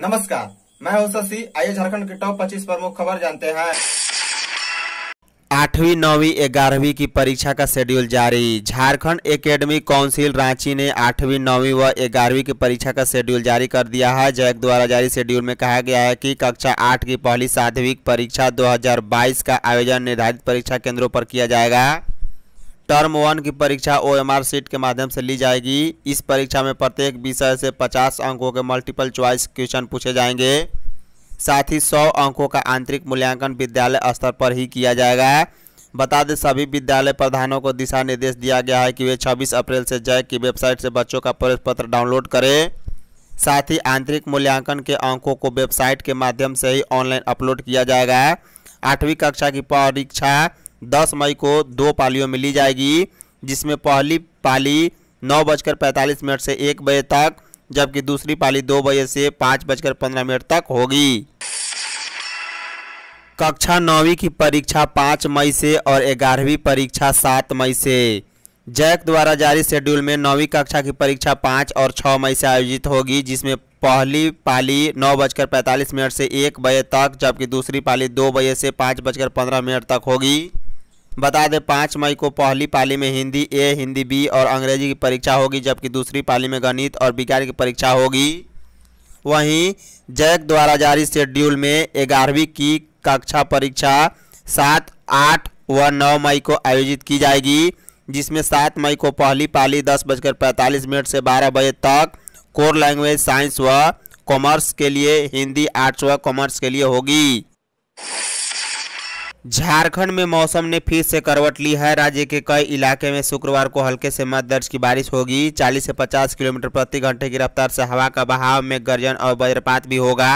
नमस्कार मैं हूं शशि आइए झारखंड के टॉप 25 प्रमुख खबर जानते हैं आठवीं नौवीं ग्यारहवीं की परीक्षा का शेड्यूल जारी झारखंड एकेडमी काउंसिल रांची ने आठवीं नौवीं व ग्यारहवीं की परीक्षा का शेड्यूल जारी कर दिया है जैक द्वारा जारी शेड्यूल में कहा गया है कि कक्षा आठ की पहली साधविक परीक्षा 2022 का आयोजन निर्धारित परीक्षा केंद्रों पर किया जाएगा टर्म वन की परीक्षा ओ एम आर सीट के माध्यम से ली जाएगी इस परीक्षा में प्रत्येक विषय से 50 अंकों के मल्टीपल चॉइस क्वेश्चन पूछे जाएंगे साथ ही 100 अंकों का आंतरिक मूल्यांकन विद्यालय स्तर पर ही किया जाएगा बता दें सभी विद्यालय प्रधानों को दिशा निर्देश दिया गया है कि वे 26 अप्रैल से जैक की वेबसाइट से बच्चों का प्रवेश पत्र डाउनलोड करें साथ ही आंतरिक मूल्यांकन के अंकों को वेबसाइट के माध्यम से ही ऑनलाइन अपलोड किया जाएगा आठवीं कक्षा की परीक्षा दस मई को दो पालियों में ली जाएगी जिसमें पहली पाली नौ बजकर पैंतालीस मिनट से एक बजे तक जबकि दूसरी पाली दो बजे से पाँच बजकर पंद्रह मिनट तक होगी कक्षा नौवीं की परीक्षा पाँच मई से और ग्यारहवीं परीक्षा सात मई से जैक द्वारा जारी शेड्यूल में नौवीं कक्षा की परीक्षा पाँच और छः मई से आयोजित होगी जिसमें पहली पाली नौ बजकर पैंतालीस मिनट से एक बजे तक जबकि दूसरी पाली दो बजे से पाँच बजकर पंद्रह मिनट तक होगी बता दें पाँच मई को पहली पाली में हिंदी ए हिंदी बी और अंग्रेजी की परीक्षा होगी जबकि दूसरी पाली में गणित और विज्ञान की परीक्षा होगी वहीं जैक द्वारा जारी शेड्यूल में ग्यारहवीं की कक्षा परीक्षा सात आठ व नौ मई को आयोजित की जाएगी जिसमें सात मई को पहली पाली दस बजकर पैंतालीस मिनट से बारह बजे तक कोर लैंग्वेज साइंस व कॉमर्स के लिए हिंदी आर्ट्स व कॉमर्स के लिए होगी झारखंड में मौसम ने फिर से करवट ली है राज्य के कई इलाके में शुक्रवार को हल्के से मध्य दर्ज की बारिश होगी 40 से 50 किलोमीटर प्रति घंटे की रफ्तार से हवा का बहाव में गर्जन और वज्रपात भी होगा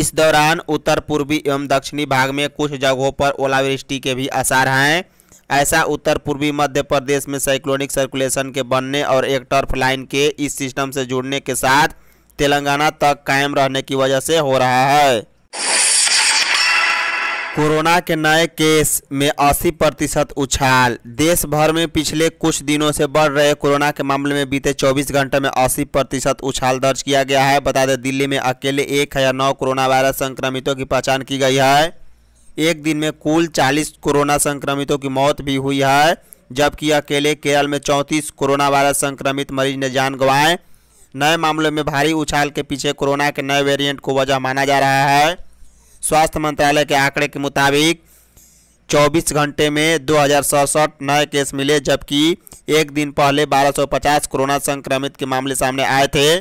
इस दौरान उत्तर पूर्वी एवं दक्षिणी भाग में कुछ जगहों पर ओलावृष्टि के भी आसार हैं ऐसा उत्तर पूर्वी मध्य प्रदेश में साइक्लोनिक सर्कुलेशन के बनने और एक टर्फ लाइन के इस सिस्टम से जुड़ने के साथ तेलंगाना तक कायम रहने की वजह से हो रहा है कोरोना के नए केस में 80 प्रतिशत उछाल देश भर में पिछले कुछ दिनों से बढ़ रहे कोरोना के मामले में बीते 24 घंटे में 80 प्रतिशत उछाल दर्ज किया गया है बता दें दिल्ली में अकेले एक हज़ार नौ कोरोना वायरस संक्रमितों की पहचान की गई है एक दिन में कुल 40 कोरोना संक्रमितों की मौत भी हुई है जबकि अकेले केरल में चौंतीस कोरोना वायरस संक्रमित मरीज ने जान गंवाए नए मामलों में भारी उछाल के पीछे कोरोना के नए वेरियंट को वजह माना जा रहा है स्वास्थ्य मंत्रालय के आंकड़े के मुताबिक 24 घंटे में दो नए केस मिले जबकि एक दिन पहले 1250 कोरोना संक्रमित के मामले सामने आए थे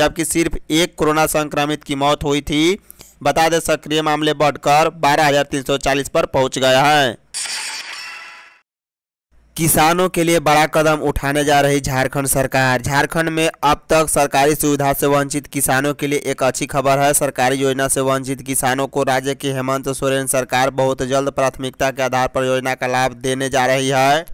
जबकि सिर्फ एक कोरोना संक्रमित की मौत हुई थी बता दें सक्रिय मामले बढ़कर 12,340 पर पहुंच गया है किसानों के लिए बड़ा कदम उठाने जा रही झारखंड सरकार झारखंड में अब तक सरकारी सुविधा से वंचित किसानों के लिए एक अच्छी खबर है सरकारी योजना से वंचित किसानों को राज्य की हेमंत सोरेन सरकार बहुत जल्द प्राथमिकता के आधार पर योजना का लाभ देने जा रही है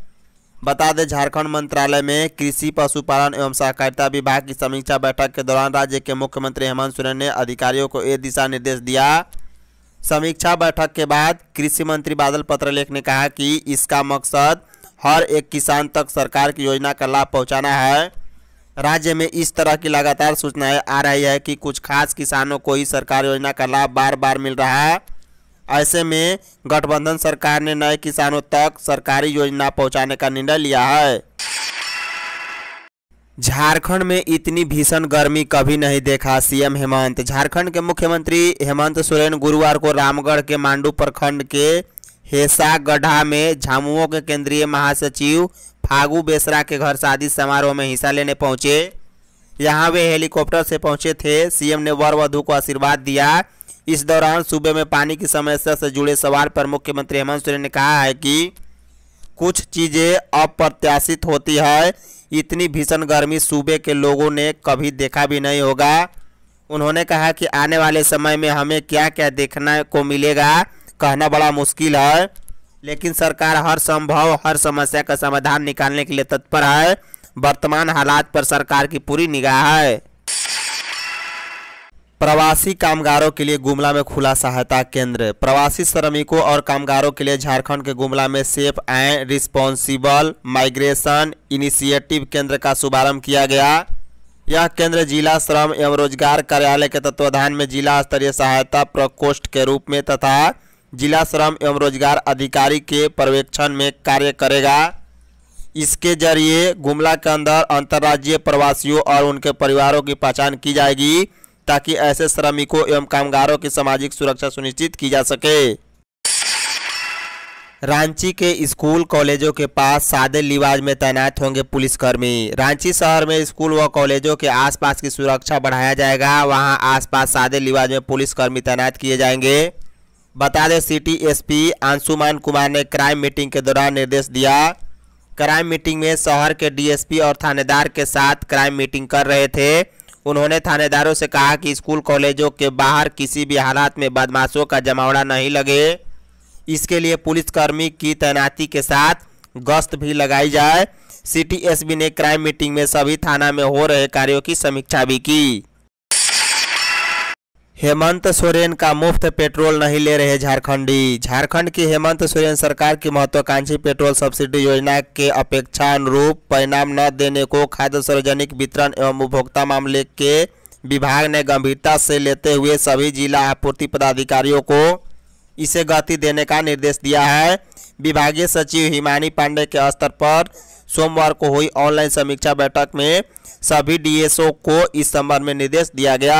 बता दें झारखंड मंत्रालय में कृषि पशुपालन एवं सहकारिता विभाग की समीक्षा बैठक के दौरान राज्य के मुख्यमंत्री हेमंत सोरेन ने अधिकारियों को ये दिशा निर्देश दिया समीक्षा बैठक के बाद कृषि मंत्री बादल पत्रलेख ने कहा कि इसका मकसद हर एक किसान तक सरकार की योजना का लाभ पहुंचाना है राज्य में इस तरह की लगातार सूचनाएं आ रही है कि कुछ खास किसानों को ही सरकार योजना का लाभ बार बार मिल रहा है ऐसे में गठबंधन सरकार ने नए किसानों तक सरकारी योजना पहुंचाने का निर्णय लिया है झारखंड में इतनी भीषण गर्मी कभी नहीं देखा सीएम हेमंत झारखंड के मुख्यमंत्री हेमंत सोरेन गुरुवार को रामगढ़ के मांडू प्रखंड के हेसा गढ़ा में झामुओं के केंद्रीय महासचिव फागू बेसरा के घर शादी समारोह में हिस्सा लेने पहुंचे यहां वे हेलीकॉप्टर से पहुंचे थे सीएम ने वर वधु को आशीर्वाद दिया इस दौरान सूबे में पानी की समस्या से जुड़े सवाल पर मुख्यमंत्री हेमंत सोरेन ने कहा है कि कुछ चीज़ें अप्रत्याशित होती है इतनी भीषण गर्मी सूबे के लोगों ने कभी देखा भी नहीं होगा उन्होंने कहा कि आने वाले समय में हमें क्या क्या देखने को मिलेगा कहना बड़ा मुश्किल है लेकिन सरकार हर संभव हर समस्या का समाधान निकालने के लिए तत्पर है वर्तमान हालात पर सरकार की पूरी निगाह है प्रवासी कामगारों के लिए गुमला में खुला सहायता केंद्र प्रवासी श्रमिकों और कामगारों के लिए झारखंड के गुमला में safe and responsible migration initiative केंद्र का शुभारंभ किया गया यह केंद्र जिला श्रम एवं रोजगार कार्यालय के तत्वाधान में जिला स्तरीय सहायता प्रकोष्ठ के रूप में तथा जिला श्रम एवं रोजगार अधिकारी के पर्यवेक्षण में कार्य करेगा इसके जरिए गुमला के अंदर अंतर्राज्यीय प्रवासियों और उनके परिवारों की पहचान की जाएगी ताकि ऐसे श्रमिकों एवं कामगारों की सामाजिक सुरक्षा सुनिश्चित की जा सके रांची के स्कूल कॉलेजों के पास सादे लिबाज में तैनात होंगे पुलिसकर्मी रांची शहर में स्कूल व कॉलेजों के आसपास की सुरक्षा बढ़ाया जाएगा वहां आसपास सादे लिबाज में पुलिसकर्मी तैनात किए जाएंगे बता दें सिटी एसपी अंशुमान कुमार ने क्राइम मीटिंग के दौरान निर्देश दिया क्राइम मीटिंग में शहर के डीएसपी और थानेदार के साथ क्राइम मीटिंग कर रहे थे उन्होंने थानेदारों से कहा कि स्कूल कॉलेजों के बाहर किसी भी हालात में बदमाशों का जमावड़ा नहीं लगे इसके लिए पुलिसकर्मी की तैनाती के साथ गश्त भी लगाई जाए सिटी एसबी ने क्राइम मीटिंग में सभी थाना में हो रहे कार्यों की समीक्षा भी की हेमंत सोरेन का मुफ्त पेट्रोल नहीं ले रहे झारखंडी झारखंड की हेमंत सोरेन सरकार की महत्वाकांक्षी पेट्रोल सब्सिडी योजना के अपेक्षा अनुरूप परिणाम न देने को खाद्य सार्वजनिक वितरण एवं उपभोक्ता मामले के विभाग ने गंभीरता से लेते हुए सभी जिला आपूर्ति पदाधिकारियों को इसे गति देने का निर्देश दिया है विभागीय सचिव हिमानी पांडे के स्तर पर सोमवार को हुई ऑनलाइन समीक्षा बैठक में सभी डीएसओ को इस संबंध में निर्देश दिया गया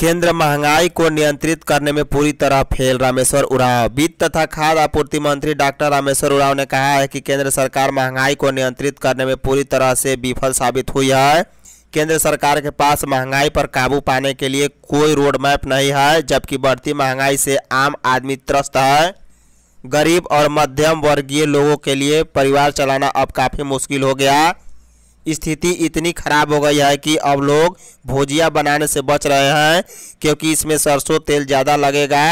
केंद्र महंगाई को नियंत्रित करने में पूरी तरह फेल रामेश्वर उराव वित्त तथा खाद्य आपूर्ति मंत्री डॉक्टर रामेश्वर उराव ने कहा है कि केंद्र सरकार महंगाई को नियंत्रित करने में पूरी तरह से विफल साबित हुई है केंद्र सरकार के पास महंगाई पर काबू पाने के लिए कोई रोड मैप नहीं है जबकि बढ़ती महंगाई से आम आदमी त्रस्त है गरीब और मध्यम वर्गीय लोगों के लिए परिवार चलाना अब काफ़ी मुश्किल हो गया स्थिति इतनी खराब हो गई है कि अब लोग भुजिया बनाने से बच रहे हैं क्योंकि इसमें सरसों तेल ज़्यादा लगेगा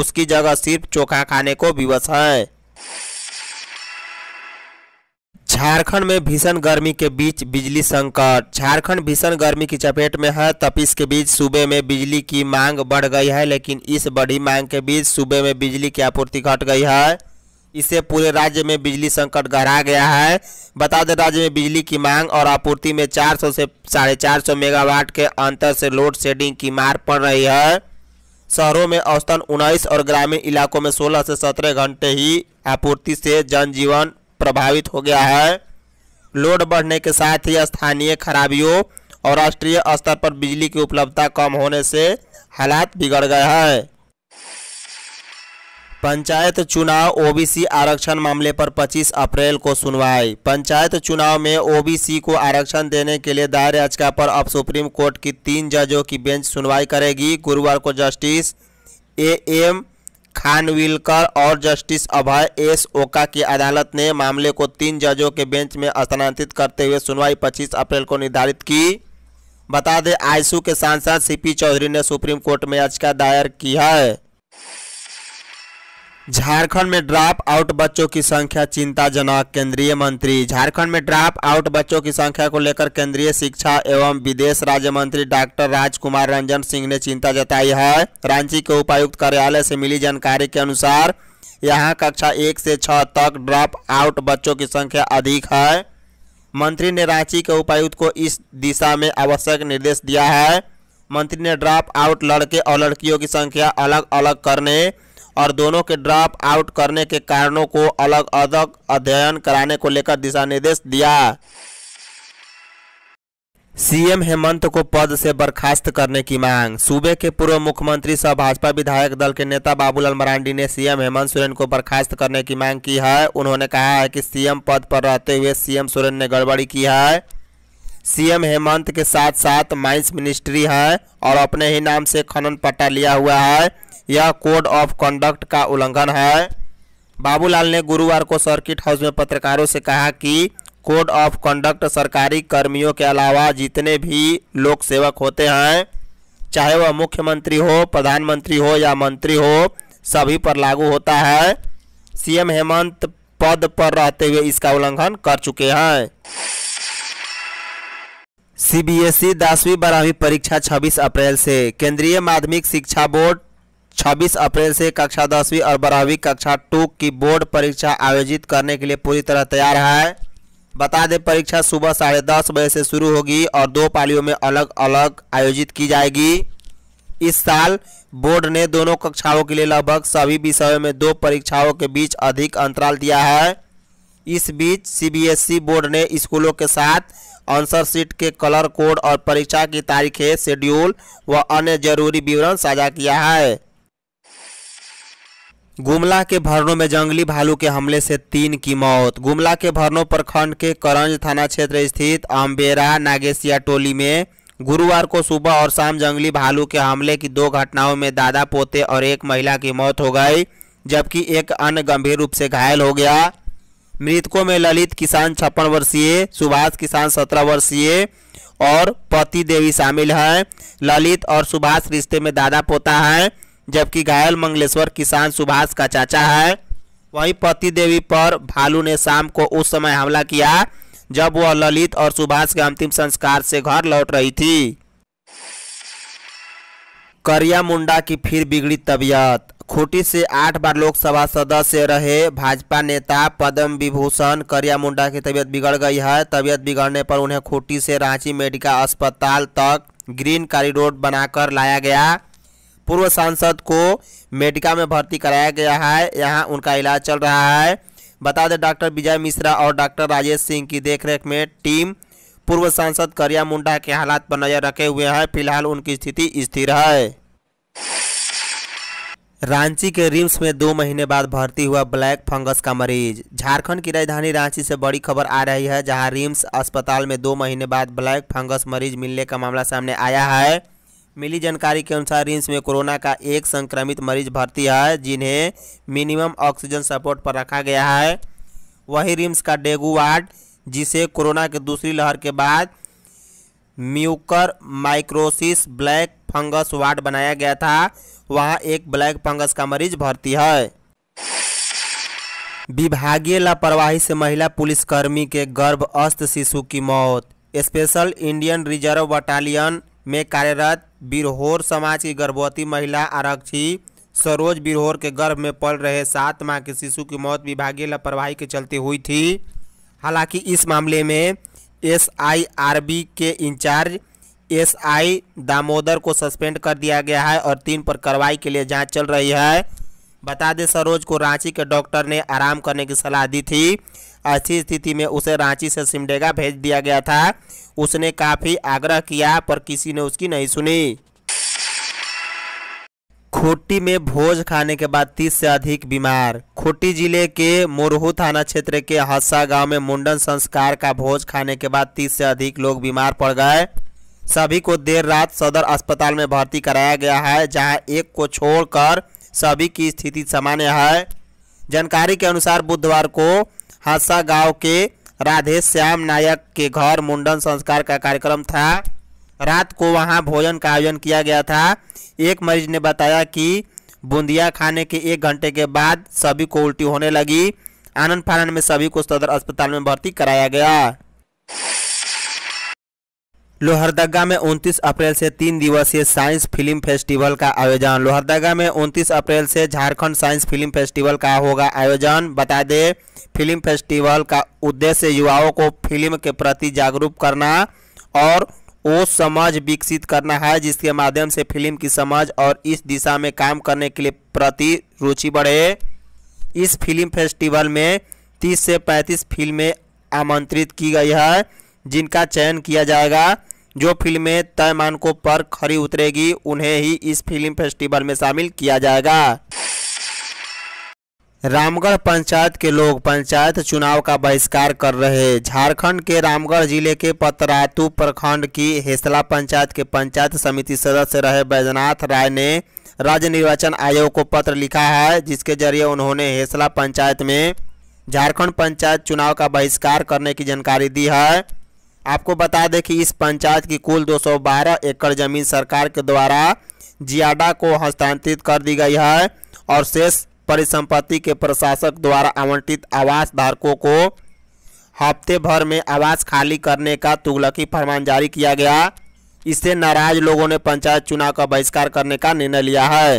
उसकी जगह सिर्फ चोखा खाने को विवश है झारखंड में भीषण गर्मी के बीच बिजली संकट झारखंड भीषण गर्मी की चपेट में है तब इसके बीच सूबे में बिजली की मांग बढ़ गई है लेकिन इस बड़ी मांग के बीच सूबे में बिजली की आपूर्ति घट गई है इससे पूरे राज्य में बिजली संकट गहरा गया है बता दें राज्य में बिजली की मांग और आपूर्ति में 400 से साढ़े चार मेगावाट के अंतर से लोड शेडिंग की मार पड़ रही है शहरों में औसतन 19 और ग्रामीण इलाकों में 16 से 17 घंटे ही आपूर्ति से जनजीवन प्रभावित हो गया है लोड बढ़ने के साथ ही स्थानीय खराबियों और राष्ट्रीय स्तर पर बिजली की उपलब्धता कम होने से हालात बिगड़ गए हैं पंचायत चुनाव ओबीसी आरक्षण मामले पर 25 अप्रैल को सुनवाई पंचायत चुनाव में ओबीसी को आरक्षण देने के लिए दायर याचिका पर अब सुप्रीम कोर्ट की तीन जजों की बेंच सुनवाई करेगी गुरुवार को जस्टिस ए एम खानविलकर और जस्टिस अभय एस ओका की अदालत ने मामले को तीन जजों के बेंच में स्थानांतरित करते हुए सुनवाई पच्चीस अप्रैल को निर्धारित की बता दें आईसू के सांसद सी चौधरी ने सुप्रीम कोर्ट में याचिका दायर की है झारखंड में ड्रॉप आउट बच्चों की संख्या चिंताजनक केंद्रीय मंत्री झारखंड में ड्रॉप आउट बच्चों की संख्या को लेकर केंद्रीय शिक्षा एवं विदेश राज्य मंत्री डॉक्टर राजकुमार रंजन सिंह ने चिंता जताई है रांची के उपायुक्त कार्यालय से मिली जानकारी के अनुसार यहां कक्षा एक से छः तक ड्रॉप आउट बच्चों की संख्या अधिक है मंत्री ने रांची के उपायुक्त को इस दिशा में आवश्यक निर्देश दिया है मंत्री ने ड्रॉप आउट लड़के और लड़कियों की संख्या अलग अलग करने और दोनों के ड्रॉप आउट करने के कारणों को अलग अलग अध्ययन कराने को लेकर दिशा निर्देश दिया सीएम हेमंत को पद से बर्खास्त करने की मांग सूबे के पूर्व मुख्यमंत्री सह भाजपा विधायक दल के नेता बाबूलाल मरांडी ने सीएम हेमंत सोरेन को बर्खास्त करने की मांग की है उन्होंने कहा है कि सीएम पद पर रहते हुए सीएम सोरेन ने गड़बड़ी की है सीएम हेमंत के साथ साथ माइंस मिनिस्ट्री है और अपने ही नाम से खनन पट्टा लिया हुआ है यह कोड ऑफ कंडक्ट का उल्लंघन है बाबूलाल ने गुरुवार को सर्किट हाउस में पत्रकारों से कहा कि कोड ऑफ कंडक्ट सरकारी कर्मियों के अलावा जितने भी लोक सेवक होते हैं चाहे वह मुख्यमंत्री हो प्रधानमंत्री हो या मंत्री हो सभी पर लागू होता है सीएम हेमंत पद पर रहते हुए इसका उल्लंघन कर चुके हैं सीबीएसई दसवीं बारहवीं परीक्षा 26 अप्रैल से केंद्रीय माध्यमिक शिक्षा बोर्ड 26 अप्रैल से कक्षा दसवीं और बारहवीं कक्षा टू की बोर्ड परीक्षा आयोजित करने के लिए पूरी तरह तैयार है बता दें परीक्षा सुबह साढ़े दस बजे से शुरू होगी और दो पालियों में अलग अलग आयोजित की जाएगी इस साल बोर्ड ने दोनों कक्षाओं के लिए लगभग सभी विषयों में दो परीक्षाओं के बीच अधिक अंतराल दिया है इस बीच सीबीएसई बोर्ड ने स्कूलों के साथ आंसर शीट के कलर कोड और परीक्षा की तारीखें शेड्यूल व अन्य जरूरी विवरण साझा किया है गुमला के भरनों में जंगली भालू के हमले से तीन की मौत गुमला के भरनों प्रखंड के करंज थाना क्षेत्र स्थित अम्बेरा नागेशिया टोली में गुरुवार को सुबह और शाम जंगली भालू के हमले की दो घटनाओं में दादा पोते और एक महिला की मौत हो गई जबकि एक अन्य गंभीर रूप से घायल हो गया मृतकों में ललित किसान छप्पन वर्षीय सुभाष किसान सत्रह वर्षीय और पति देवी शामिल हैं ललित और सुभाष रिश्ते में दादा पोता हैं जबकि घायल मंगलेश्वर किसान सुभाष का चाचा है वहीं पति देवी पर भालू ने शाम को उस समय हमला किया जब वह ललित और सुभाष के अंतिम संस्कार से घर लौट रही थी करिया मुंडा की फिर बिगड़ी तबीयत खूंटी से आठ बार लोकसभा सदस्य रहे भाजपा नेता पद्म विभूषण करिया मुंडा की तबीयत बिगड़ गई है तबीयत बिगड़ने पर उन्हें खूंटी से रांची मेडिकल अस्पताल तक ग्रीन कॉरिडोर बनाकर लाया गया पूर्व सांसद को मेडिका में भर्ती कराया गया है यहाँ उनका इलाज चल रहा है बता दें डॉक्टर विजय मिश्रा और डॉक्टर राजेश सिंह की देखरेख में टीम पूर्व सांसद करिया मुंडा के हालात पर नज़र रखे हुए हैं फिलहाल उनकी स्थिति स्थिर है रांची के रिम्स में दो महीने बाद भर्ती हुआ ब्लैक फंगस का मरीज झारखंड की राजधानी रांची से बड़ी खबर आ रही है जहां रिम्स अस्पताल में दो महीने बाद ब्लैक फंगस मरीज मिलने का मामला सामने आया है मिली जानकारी के अनुसार रिम्स में कोरोना का एक संक्रमित मरीज भर्ती है जिन्हें मिनिमम ऑक्सीजन सपोर्ट पर रखा गया है वही रिम्स का डेगू वार्ड जिसे कोरोना के दूसरी लहर के बाद mucormycosis black fungus ward बनाया गया था वहां एक ब्लैक फंगस का मरीज भर्ती है विभागीय लापरवाही से महिला पुलिसकर्मी के गर्भ अस्त शिशु की मौत स्पेशल इंडियन रिजर्व बटालियन में कार्यरत बिरहोर समाज की गर्भवती महिला आरक्षी सरोज बिरहोर के गर्भ में पल रहे सात माह के शिशु की मौत विभागीय लापरवाही के चलते हुई थी हालांकि इस मामले में एस आई आर बी के इंचार्ज एस आई दामोदर को सस्पेंड कर दिया गया है और तीन पर कार्रवाई के लिए जांच चल रही है बता दें सरोज को रांची के डॉक्टर ने आराम करने की सलाह दी थी ऐसी स्थिति में उसे रांची से सिमडेगा भेज दिया गया था उसने काफ़ी आग्रह किया पर किसी ने उसकी नहीं सुनी खोटी में भोज खाने के बाद तीस से अधिक बीमार खोटी जिले के मोरहू थाना क्षेत्र के हासा गांव में मुंडन संस्कार का भोज खाने के बाद तीस से अधिक लोग बीमार पड़ गए सभी को देर रात सदर अस्पताल में भर्ती कराया गया है जहां एक को छोड़कर सभी की स्थिति सामान्य है जानकारी के अनुसार बुधवार को हासा गाँव के राधेश्याम नायक के घर मुंडन संस्कार का कार्यक्रम था रात को वहाँ भोजन का आयोजन किया गया था एक मरीज ने बताया कि बूंदिया खाने के एक घंटे के बाद सभी को उल्टी होने लगी आनंद फानंद में सभी को सदर अस्पताल में भर्ती कराया गया लोहरदगा में 29 अप्रैल से तीन दिवसीय साइंस फिल्म फेस्टिवल का आयोजन लोहरदगा में 29 अप्रैल से झारखंड साइंस फिल्म फेस्टिवल का होगा आयोजन बता दें फिल्म फेस्टिवल का उद्देश्य युवाओं को फिल्म के प्रति जागरूक करना और वो समाज विकसित करना है जिसके माध्यम से फिल्म की समाज और इस दिशा में काम करने के लिए प्रति रुचि बढ़े इस फिल्म फेस्टिवल में 30 से 35 फिल्में आमंत्रित की गई है जिनका चयन किया जाएगा जो फिल्में तय मानकों पर खरी उतरेगी उन्हें ही इस फिल्म फेस्टिवल में शामिल किया जाएगा रामगढ़ पंचायत के लोग पंचायत चुनाव का बहिष्कार कर रहे झारखंड के रामगढ़ जिले के पतरातू प्रखंड की हेसला पंचायत के पंचायत समिति सदस्य रहे बैजनाथ राय ने राज्य निर्वाचन आयोग को पत्र लिखा है जिसके जरिए उन्होंने हेसला पंचायत में झारखंड पंचायत चुनाव का बहिष्कार करने की जानकारी दी है आपको बता दें कि इस पंचायत की कुल 212 एकड़ जमीन सरकार के द्वारा जियाडा को हस्तांतरित कर दी गई है और शेष परिसंपत्ति के प्रशासक द्वारा आवंटित आवास धारकों को हफ्ते भर में आवास खाली करने का तुगलकी फरमान जारी किया गया इससे नाराज लोगों ने पंचायत चुनाव का बहिष्कार करने का निर्णय लिया है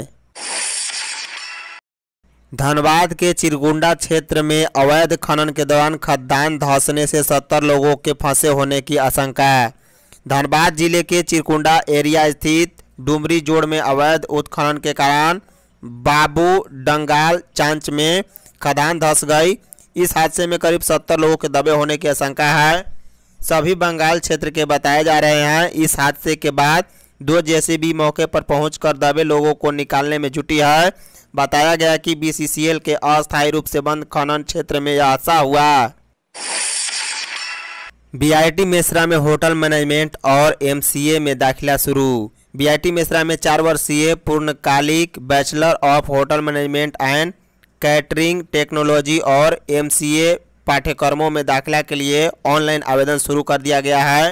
धनबाद के चिरगुंडा क्षेत्र में अवैध खनन के दौरान खदान धंसने से सत्तर लोगों के फंसे होने की आशंका है धनबाद जिले के चिरकुंडा एरिया स्थित डुमरी जोड़ में अवैध उत्खनन के कारण बाबू डंगाल चांच में खदान धस गई इस हादसे में करीब सत्तर लोगों के दबे होने की आशंका है सभी बंगाल क्षेत्र के बताए जा रहे हैं इस हादसे के बाद दो जेसीबी मौके पर पहुंचकर दबे लोगों को निकालने में जुटी है बताया गया कि बीसीसीएल के अस्थायी रूप से बंद खनन क्षेत्र में यह हादसा हुआ बीआईटी मिश्रा में होटल मैनेजमेंट और एमसीए में दाखिला शुरू बीआईटी मिश्रा में चार वर्षीय पूर्णकालिक bachelor of hotel management and catering technology और एमसीए पाठ्यक्रमों में दाखिला के लिए ऑनलाइन आवेदन शुरू कर दिया गया है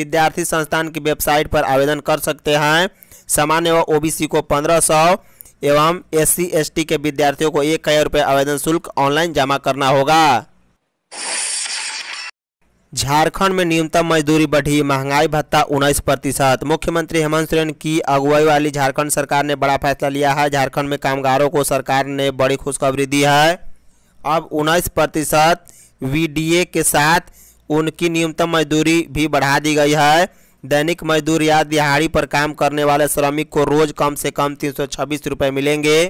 विद्यार्थी संस्थान की वेबसाइट पर आवेदन कर सकते हैं सामान्य व ओबीसी को पंद्रह सौ एवं एस सी के विद्यार्थियों को एक हजार रुपये आवेदन शुल्क ऑनलाइन जमा करना होगा झारखंड में न्यूनतम मजदूरी बढ़ी महंगाई भत्ता उन्नीस प्रतिशत मुख्यमंत्री हेमंत सोरेन की अगुवाई वाली झारखंड सरकार ने बड़ा फैसला लिया है झारखंड में कामगारों को सरकार ने बड़ी खुशखबरी दी है अब उन्नीस प्रतिशत वी के साथ उनकी न्यूनतम मजदूरी भी बढ़ा दी गई है दैनिक मजदूर या दिहाड़ी पर काम करने वाले श्रमिक को रोज कम से कम तीन सौ मिलेंगे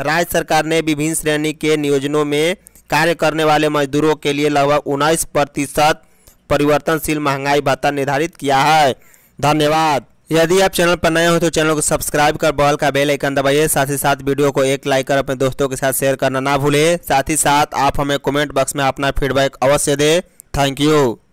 राज्य सरकार ने विभिन्न श्रेणी के नियोजनों में कार्य करने वाले मजदूरों के लिए लगभग उन्नीस प्रतिशत परिवर्तनशील महंगाई भत्ता निर्धारित किया है धन्यवाद यदि आप चैनल पर नए हो तो चैनल को सब्सक्राइब कर बॉल का बेल आइकन दबाइए साथ ही साथ वीडियो को एक लाइक कर अपने दोस्तों के साथ शेयर करना ना भूलें साथ ही साथ आप हमें कमेंट बॉक्स में अपना फीडबैक अवश्य दें थैंक यू